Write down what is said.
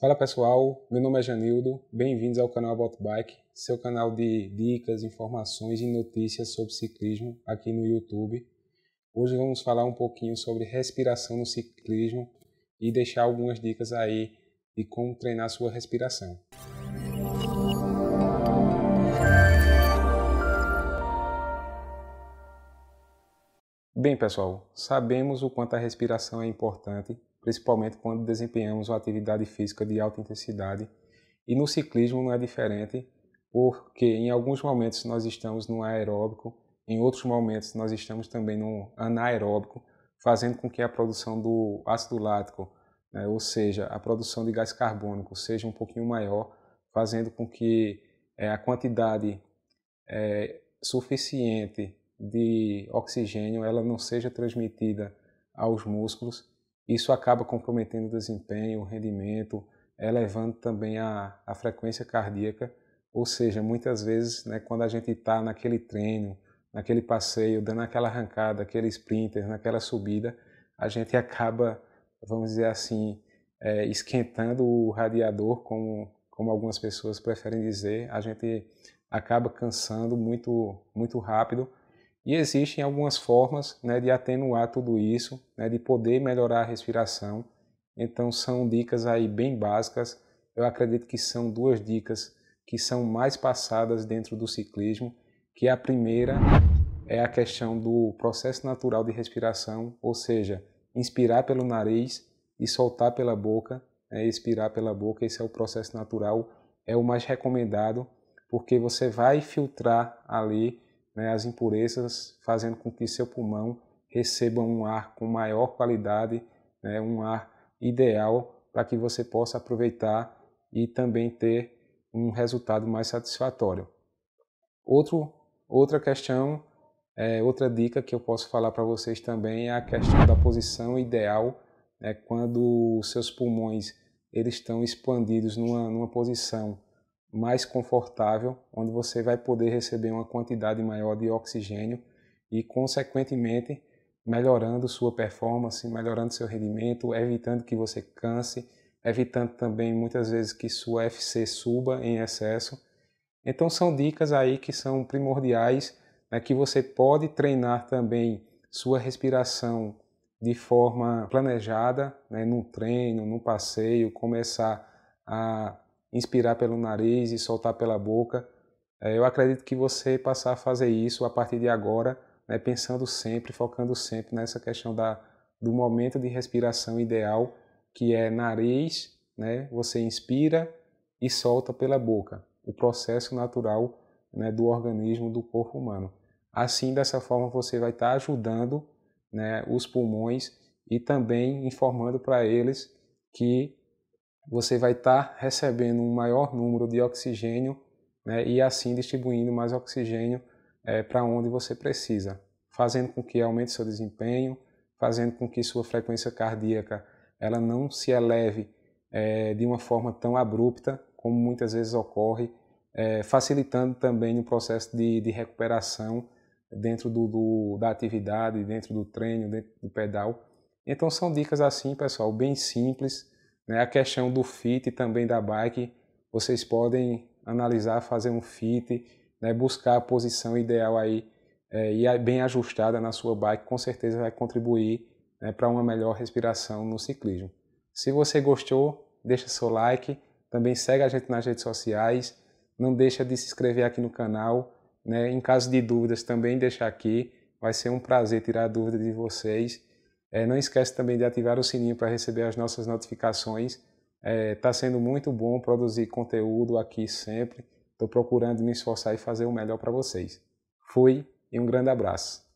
Fala pessoal, meu nome é Janildo, bem-vindos ao canal About Bike, seu canal de dicas, informações e notícias sobre ciclismo aqui no YouTube. Hoje vamos falar um pouquinho sobre respiração no ciclismo e deixar algumas dicas aí de como treinar sua respiração. Bem, pessoal, sabemos o quanto a respiração é importante principalmente quando desempenhamos uma atividade física de alta intensidade. E no ciclismo não é diferente, porque em alguns momentos nós estamos no aeróbico, em outros momentos nós estamos também no anaeróbico, fazendo com que a produção do ácido lático, né, ou seja, a produção de gás carbônico, seja um pouquinho maior, fazendo com que é, a quantidade é, suficiente de oxigênio ela não seja transmitida aos músculos isso acaba comprometendo o desempenho, o rendimento, elevando também a, a frequência cardíaca. Ou seja, muitas vezes, né, quando a gente está naquele treino, naquele passeio, dando aquela arrancada, aquele sprinter, naquela subida, a gente acaba, vamos dizer assim, é, esquentando o radiador, como, como algumas pessoas preferem dizer, a gente acaba cansando muito, muito rápido e existem algumas formas né, de atenuar tudo isso, né, de poder melhorar a respiração. Então são dicas aí bem básicas. Eu acredito que são duas dicas que são mais passadas dentro do ciclismo, que a primeira é a questão do processo natural de respiração, ou seja, inspirar pelo nariz e soltar pela boca, né, expirar pela boca, esse é o processo natural, é o mais recomendado, porque você vai filtrar ali né, as impurezas, fazendo com que seu pulmão receba um ar com maior qualidade, né, um ar ideal para que você possa aproveitar e também ter um resultado mais satisfatório. Outro, outra questão, é, outra dica que eu posso falar para vocês também é a questão da posição ideal, né, quando seus pulmões eles estão expandidos numa, numa posição mais confortável, onde você vai poder receber uma quantidade maior de oxigênio e, consequentemente, melhorando sua performance, melhorando seu rendimento, evitando que você canse, evitando também muitas vezes que sua FC suba em excesso. Então são dicas aí que são primordiais, né, que você pode treinar também sua respiração de forma planejada, né, num treino, num passeio, começar a inspirar pelo nariz e soltar pela boca. É, eu acredito que você passar a fazer isso a partir de agora, né, pensando sempre, focando sempre nessa questão da, do momento de respiração ideal, que é nariz, né, você inspira e solta pela boca, o processo natural né, do organismo, do corpo humano. Assim, dessa forma, você vai estar tá ajudando né, os pulmões e também informando para eles que você vai estar tá recebendo um maior número de oxigênio né, e assim distribuindo mais oxigênio é, para onde você precisa, fazendo com que aumente seu desempenho, fazendo com que sua frequência cardíaca ela não se eleve é, de uma forma tão abrupta como muitas vezes ocorre, é, facilitando também o processo de, de recuperação dentro do, do, da atividade, dentro do treino, dentro do pedal. Então são dicas assim, pessoal, bem simples, né? A questão do fit também da bike, vocês podem analisar, fazer um fit, né? buscar a posição ideal aí é, e bem ajustada na sua bike, com certeza vai contribuir né, para uma melhor respiração no ciclismo. Se você gostou, deixa seu like, também segue a gente nas redes sociais, não deixa de se inscrever aqui no canal, né? em caso de dúvidas também deixa aqui, vai ser um prazer tirar a dúvida de vocês é, não esquece também de ativar o sininho para receber as nossas notificações. Está é, tá sendo muito bom produzir conteúdo aqui sempre. Estou procurando me esforçar e fazer o melhor para vocês. Fui e um grande abraço.